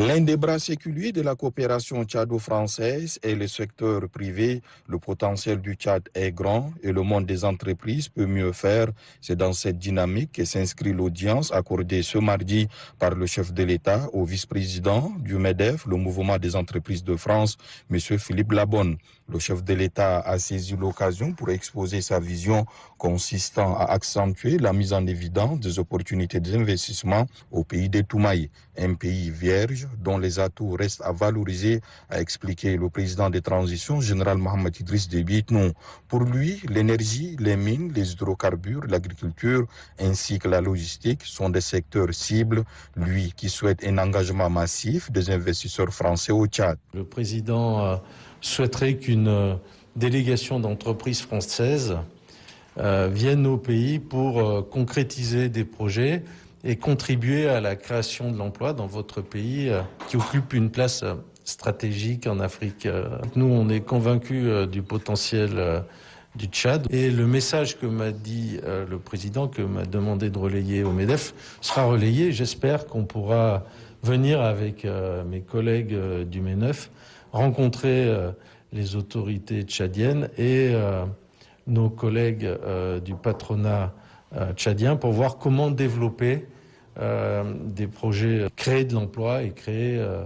L'un des bras séculiers de la coopération tchado-française est le secteur privé. Le potentiel du Tchad est grand et le monde des entreprises peut mieux faire. C'est dans cette dynamique que s'inscrit l'audience accordée ce mardi par le chef de l'État au vice-président du MEDEF, le mouvement des entreprises de France, M. Philippe Labonne. Le chef de l'État a saisi l'occasion pour exposer sa vision consistant à accentuer la mise en évidence des opportunités d'investissement au pays des Toumaï, un pays vierge dont les atouts restent à valoriser, a expliqué le président des transitions, général Mohamed Idriss Déby. Non, pour lui, l'énergie, les mines, les hydrocarbures, l'agriculture ainsi que la logistique sont des secteurs cibles, lui qui souhaite un engagement massif des investisseurs français au Tchad. Le président euh, souhaiterait qu'une euh, délégation d'entreprises françaises euh, vienne au pays pour concrétiser des projets et contribuer à la création de l'emploi dans votre pays euh, qui occupe une place euh, stratégique en Afrique. Euh. Nous, on est convaincus du potentiel du Tchad. Et le message que m'a dit le président, que m'a demandé de relayer au MEDEF, sera relayé. J'espère qu'on pourra venir avec mes collègues du MEDEF, rencontrer les autorités tchadiennes et nos collègues du patronat euh, tchadien pour voir comment développer euh, des projets, créer de l'emploi et créer euh,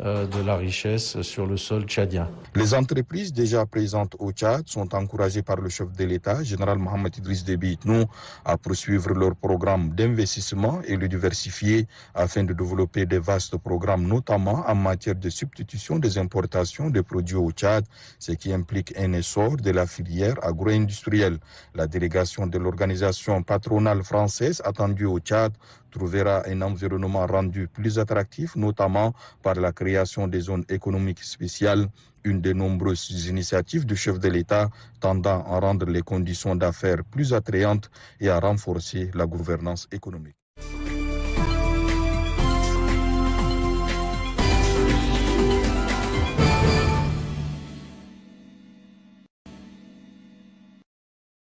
euh, de la richesse sur le sol tchadien. Les entreprises déjà présentes au Tchad sont encouragées par le chef de l'État, général Mohamed Idriss Déby à poursuivre leur programme d'investissement et le diversifier afin de développer des vastes programmes, notamment en matière de substitution des importations de produits au Tchad, ce qui implique un essor de la filière agro-industrielle. La délégation de l'organisation patronale française attendue au Tchad trouvera un environnement rendu plus attractif, notamment par la création des zones économiques spéciales, une des nombreuses initiatives du chef de l'État tendant à rendre les conditions d'affaires plus attrayantes et à renforcer la gouvernance économique.